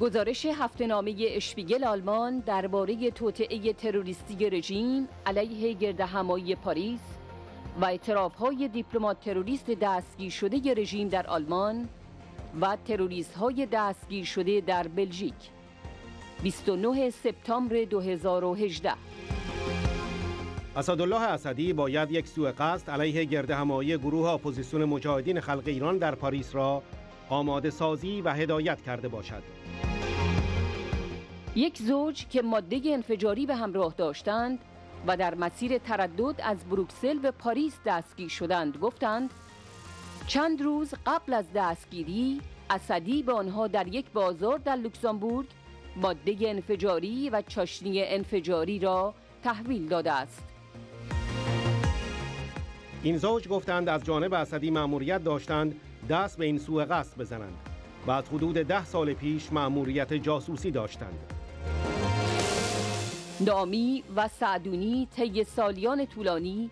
گزارش نامه اشپیگل آلمان درباره توطعه تروریستی رژیم علیه گرد همایی پاریس و اعترافهای دیپلمات تروریست دستگیر شده رژیم در آلمان و تروریست های دستگیر شده در بلژیک 29 سپتامبر 2018 اسدالله اسدی باید یک سوء قصد علیه همایی گروه اپوزیسیون مجاهدین خلق ایران در پاریس را آماده سازی و هدایت کرده باشد. یک زوج که ماده انفجاری به همراه داشتند و در مسیر تردد از بروکسل به پاریس دستگیر شدند گفتند چند روز قبل از دستگیری اسدی به آنها در یک بازار در لوکزامبورگ ماده انفجاری و چاشنی انفجاری را تحویل داده است این زوج گفتند از جانب اسدی مأموریت داشتند دست به این سوء قصد بزنند بعد حدود ده سال پیش مأموریت جاسوسی داشتند نامی و سعدونی طی سالیان طولانی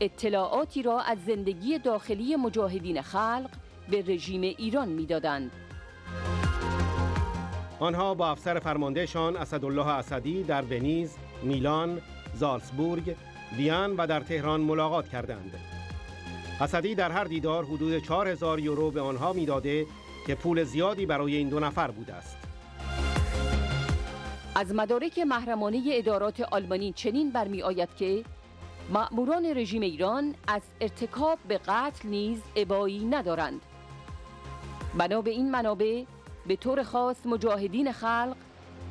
اطلاعاتی را از زندگی داخلی مجاهدین خلق به رژیم ایران میدادند. آنها با افسر فرماندهشان اسدالله اسدی در ونیز، میلان، زالسبورگ، ویان و در تهران ملاقات کردند. اسدی در هر دیدار حدود 4000 یورو به آنها میداده که پول زیادی برای این دو نفر بوده است. از مدارک محرمانه ادارات آلمانی چنین برمی آید که مأموران رژیم ایران از ارتکاب به قتل نیز ابایی ندارند بنا به این منابع به طور خاص مجاهدین خلق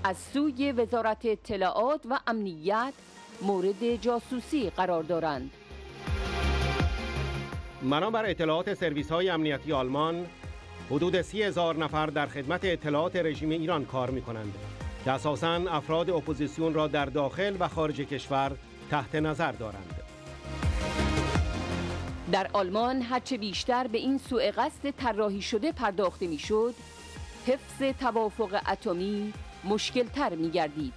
از سوی وزارت اطلاعات و امنیت مورد جاسوسی قرار دارند بنابر اطلاعات سرویس های امنیتی آلمان حدود سی هزار نفر در خدمت اطلاعات رژیم ایران کار می کنند. که اساسا افراد اپوزیسیون را در داخل و خارج کشور تحت نظر دارند در آلمان هرچه بیشتر به این سوء قصد طراحی شده پرداخته میشد حفظ توافق اتمی می گردید.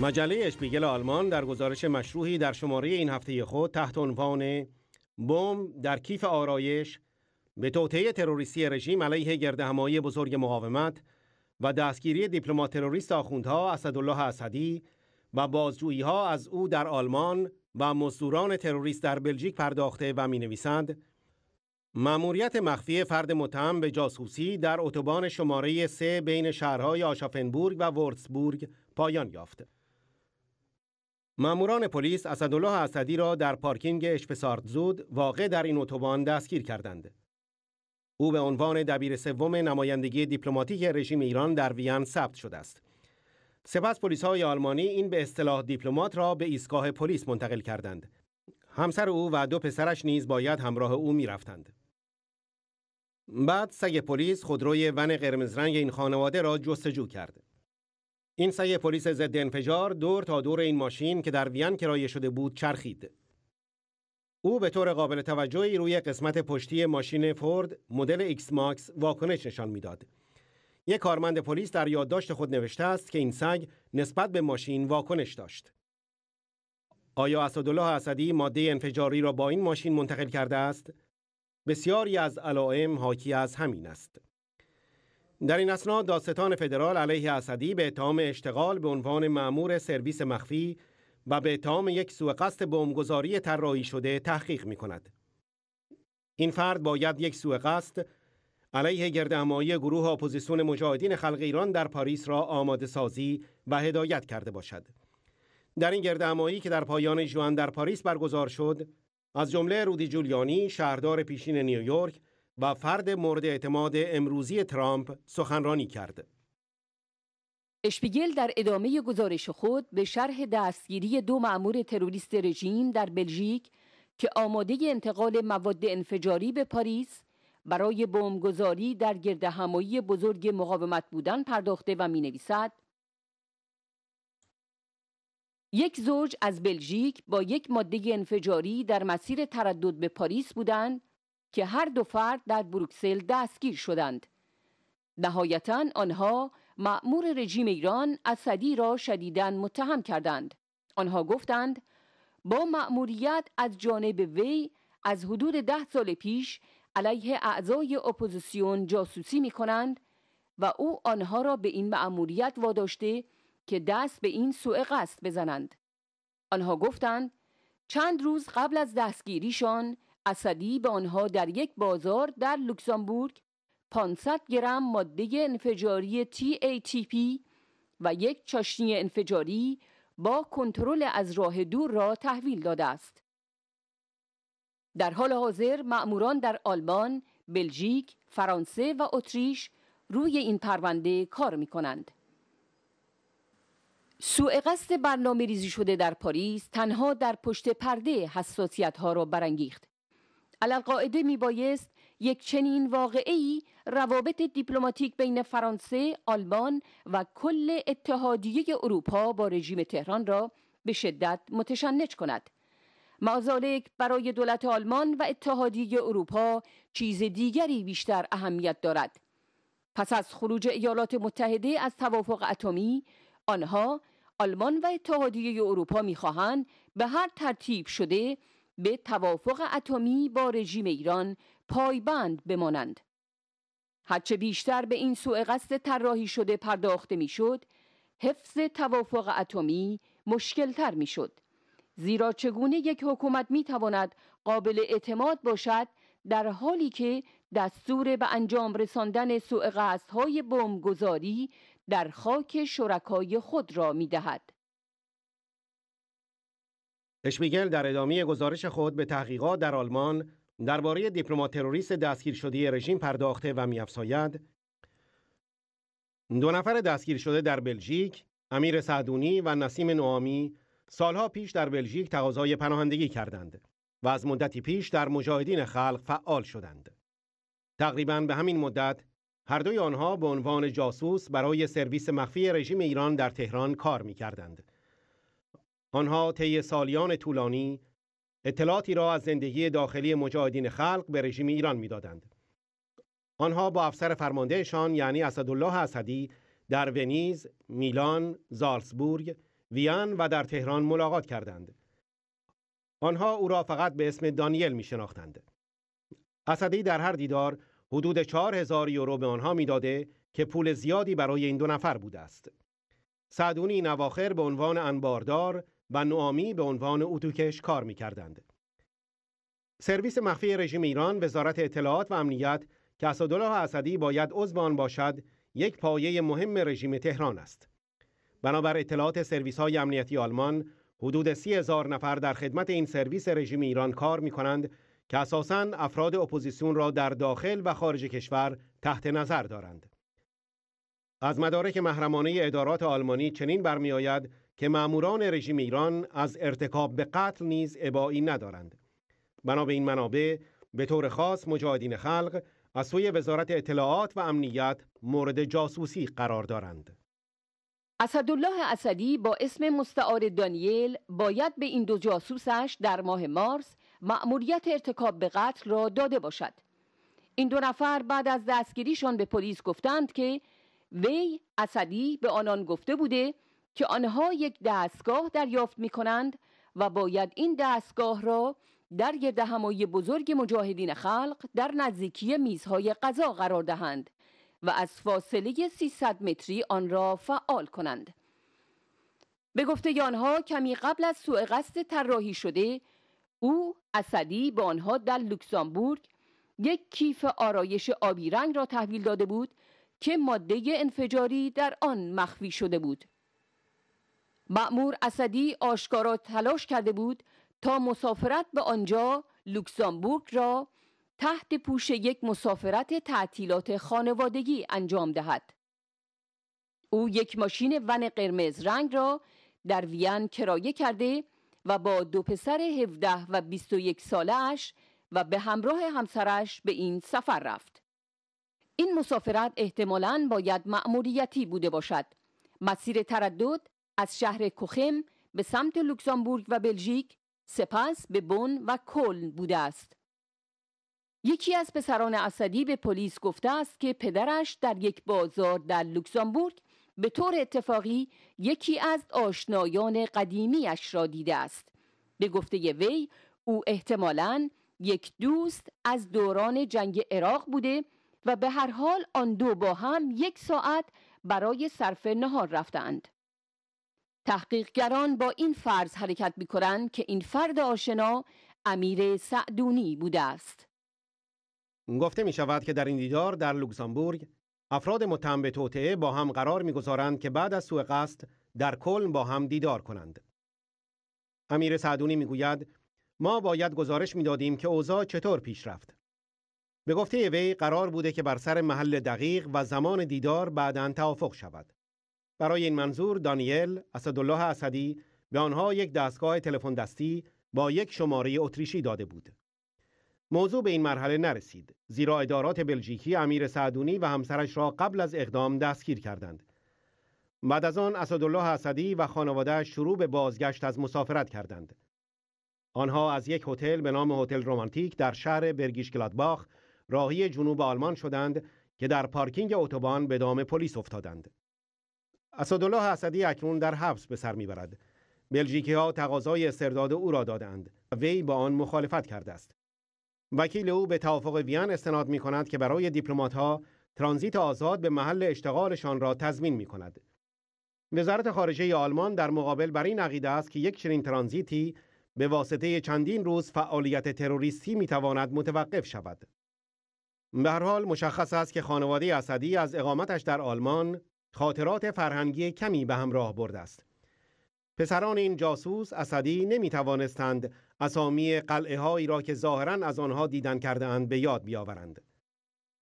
مجله اشپیگل آلمان در گزارش مشروحی در شماره این هفته خود تحت عنوان بمب در کیف آرایش به توطعه تروریستی رژیم علیه گردهمایی بزرگ مقاومت و دستگیری دیپلمات تروریست آخوندها اسدالله اسدی و بازجویی ها از او در آلمان و مزدوران تروریست در بلژیک پرداخته و می نویسند مأموریت مخفی فرد متهم به جاسوسی در اتوبان شماره 3 بین شهرهای آشافنبورگ و ورتسبورگ پایان یافت. ماموران پلیس اسدالله اسدی را در پارکینگ اشپسارد زود واقع در این اتوبان دستگیر کردند. او به عنوان دبیر سوم نمایندگی دیپلماتیک رژیم ایران در وین ثبت شده است. سپس پلیس های آلمانی این به اصطلاح دیپلمات را به ایستگاه پلیس منتقل کردند. همسر او و دو پسرش نیز باید همراه او رفتند. بعد سگ پلیس خودروی ون قرمز رنگ این خانواده را جستجو کرد. این سگ پلیس ضد انفجار دور تا دور این ماشین که در وین کرایه شده بود چرخید. او به طور قابل توجهی روی قسمت پشتی ماشین فورد مدل ایکس ماکس واکنش نشان میداد. یک کارمند پلیس در یادداشت خود نوشته است که این سگ نسبت به ماشین واکنش داشت. آیا اسدالله اسدی ماده انفجاری را با این ماشین منتقل کرده است؟ بسیاری از علائم حاکی از همین است. در این اسناد داستان فدرال علیه اسدی به اتهام اشتغال به عنوان مأمور سرویس مخفی و به اتهام یک سوء قصد بمبگذاری طراحی شده تحقیق می کند. این فرد باید یک سوء قصد علیه گردهمایی گروه اپوزیسیون مجاهدین خلق ایران در پاریس را آماده سازی و هدایت کرده باشد. در این گردهمایی که در پایان جوان در پاریس برگزار شد، از جمله رودی جولیانی، شهردار پیشین نیویورک و فرد مورد اعتماد امروزی ترامپ سخنرانی کرد. اشپیگل در ادامه گزارش خود به شرح دستگیری دو معمور تروریست رژیم در بلژیک که آماده انتقال مواد انفجاری به پاریس برای بمبگذاری در گرد همایی بزرگ مقاومت بودن پرداخته و می نویسد یک زوج از بلژیک با یک ماده انفجاری در مسیر تردد به پاریس بودند که هر دو فرد در بروکسل دستگیر شدند. نهایتا آنها معمور رژیم ایران اسدی را شدیداً متهم کردند آنها گفتند با مأموریت از جانب وی از حدود ده سال پیش علیه اعضای اپوزیسیون جاسوسی می کنند و او آنها را به این مأموریت واداشته که دست به این سوء قصد بزنند. آنها گفتند چند روز قبل از دستگیریشان اسدی به آنها در یک بازار در لوکزامبورگ 500 گرم ماده انفجاری TATP و یک چاشنی انفجاری با کنترل از راه دور را تحویل داده است. در حال حاضر مأموران در آلمان، بلژیک، فرانسه و اتریش روی این پرونده کار می کنند. سوء قصد برنامه ریزی شده در پاریس تنها در پشت پرده حساسیت ها را برانگیخت. علالقاعده می بایست یک چنین واقعی روابط دیپلماتیک بین فرانسه، آلمان و کل اتحادیه اروپا با رژیم تهران را به شدت متشنج کند. مازالک برای دولت آلمان و اتحادیه اروپا چیز دیگری بیشتر اهمیت دارد. پس از خروج ایالات متحده از توافق اتمی، آنها آلمان و اتحادیه اروپا میخواهند به هر ترتیب شده به توافق اتمی با رژیم ایران پایبند بمانند هرچه بیشتر به این سوء قصد طراحی شده پرداخته میشد حفظ توافق اتمی مشکلتر میشد زیرا چگونه یک حکومت میتواند قابل اعتماد باشد در حالی که دستور به انجام رساندن سوء قصدهای بمبگذاری در خاک شرکای خود را می دهد. اشمیگل در ادامه گزارش خود به تحقیقات در آلمان درباره دیپلمات تروریست دستگیر شده رژیم پرداخته و میافزاید دو نفر دستگیر شده در بلژیک امیر سعدونی و نسیم نوامی سالها پیش در بلژیک تقاضای پناهندگی کردند و از مدتی پیش در مجاهدین خلق فعال شدند تقریبا به همین مدت هر دوی آنها به عنوان جاسوس برای سرویس مخفی رژیم ایران در تهران کار می کردند. آنها طی سالیان طولانی اطلاعاتی را از زندگی داخلی مجاهدین خلق به رژیم ایران میدادند آنها با افسر فرماندهشان یعنی اسدالله اسدی در ونیز، میلان، زالسبورگ، ویان و در تهران ملاقات کردند. آنها او را فقط به اسم دانیل می شناختند. اسدی در هر دیدار حدود چهار هزار یورو به آنها میداده که پول زیادی برای این دو نفر بوده است. سعدونی نواخر به عنوان انباردار و نوامی به عنوان اتوکش کار میکردند. سرویس مخفی رژیم ایران وزارت اطلاعات و امنیت که اسدالله اسدی باید عضو آن باشد یک پایه مهم رژیم تهران است بنابر اطلاعات سرویس های امنیتی آلمان حدود سی هزار نفر در خدمت این سرویس رژیم ایران کار می که اساساً افراد اپوزیسیون را در داخل و خارج کشور تحت نظر دارند. از مدارک محرمانه ادارات آلمانی چنین برمیآید که ماموران رژیم ایران از ارتکاب به قتل نیز ابایی ندارند بنا این منابع به طور خاص مجاهدین خلق از سوی وزارت اطلاعات و امنیت مورد جاسوسی قرار دارند اسدالله اسدی با اسم مستعار دانیل باید به این دو جاسوسش در ماه مارس مأموریت ارتکاب به قتل را داده باشد این دو نفر بعد از دستگیریشان به پلیس گفتند که وی اسدی به آنان گفته بوده که آنها یک دستگاه دریافت می کنند و باید این دستگاه را در دهمای بزرگ مجاهدین خلق در نزدیکی میزهای غذا قرار دهند و از فاصله 300 متری آن را فعال کنند. به گفته آنها کمی قبل از سوء قصد طراحی شده او اسدی با آنها در لوکزامبورگ یک کیف آرایش آبی رنگ را تحویل داده بود که ماده انفجاری در آن مخفی شده بود. معمور اسدی آشکارا تلاش کرده بود تا مسافرت به آنجا لوکزامبورگ را تحت پوش یک مسافرت تعطیلات خانوادگی انجام دهد او یک ماشین ون قرمز رنگ را در وین کرایه کرده و با دو پسر 17 و 21 ساله اش و به همراه همسرش به این سفر رفت. این مسافرت احتمالاً باید مأموریتی بوده باشد. مسیر تردد از شهر کوخم به سمت لوکزامبورگ و بلژیک سپس به بن و کلن بوده است یکی از پسران اسدی به پلیس گفته است که پدرش در یک بازار در لوکزامبورگ به طور اتفاقی یکی از آشنایان قدیمیش را دیده است به گفته وی او احتمالاً یک دوست از دوران جنگ عراق بوده و به هر حال آن دو با هم یک ساعت برای صرف نهار رفتند تحقیقگران با این فرض حرکت می کنند که این فرد آشنا امیر سعدونی بوده است. گفته می شود که در این دیدار در لوکزامبورگ افراد متهم به توطعه با هم قرار می گذارند که بعد از سوء قصد در کل با هم دیدار کنند. امیر سعدونی میگوید ما باید گزارش میدادیم که اوضاع چطور پیش رفت. به گفته وی قرار بوده که بر سر محل دقیق و زمان دیدار بعدا توافق شود. برای این منظور دانیل اسدالله اسدی به آنها یک دستگاه تلفن دستی با یک شماره اتریشی داده بود. موضوع به این مرحله نرسید زیرا ادارات بلژیکی امیر سعدونی و همسرش را قبل از اقدام دستگیر کردند. بعد از آن اسدالله اسدی و خانواده شروع به بازگشت از مسافرت کردند. آنها از یک هتل به نام هتل رومانتیک در شهر برگیش گلادباخ راهی جنوب آلمان شدند که در پارکینگ اتوبان به دام پلیس افتادند. اسدالله اسدی اکنون در حبس به سر میبرد بلژیکی ها تقاضای استرداد او را دادند و وی با آن مخالفت کرده است وکیل او به توافق وین استناد می کند که برای دیپلمات ها ترانزیت آزاد به محل اشتغالشان را تضمین می کند. وزارت خارجه آلمان در مقابل بر این عقیده است که یک چنین ترانزیتی به واسطه چندین روز فعالیت تروریستی می تواند متوقف شود. به هر حال مشخص است که خانواده اسدی از اقامتش در آلمان خاطرات فرهنگی کمی به همراه برده است. پسران این جاسوس اسدی نمی توانستند اسامی قلعه هایی را که ظاهرا از آنها دیدن کرده اند به یاد بیاورند.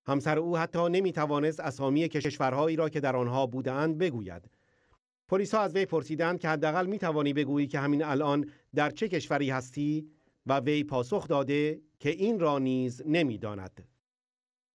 همسر او حتی نمی توانست اسامی کشورهایی را که در آنها بودند بگوید. ها از وی پرسیدند که حداقل می توانی بگویی که همین الان در چه کشوری هستی و وی پاسخ داده که این را نیز داند.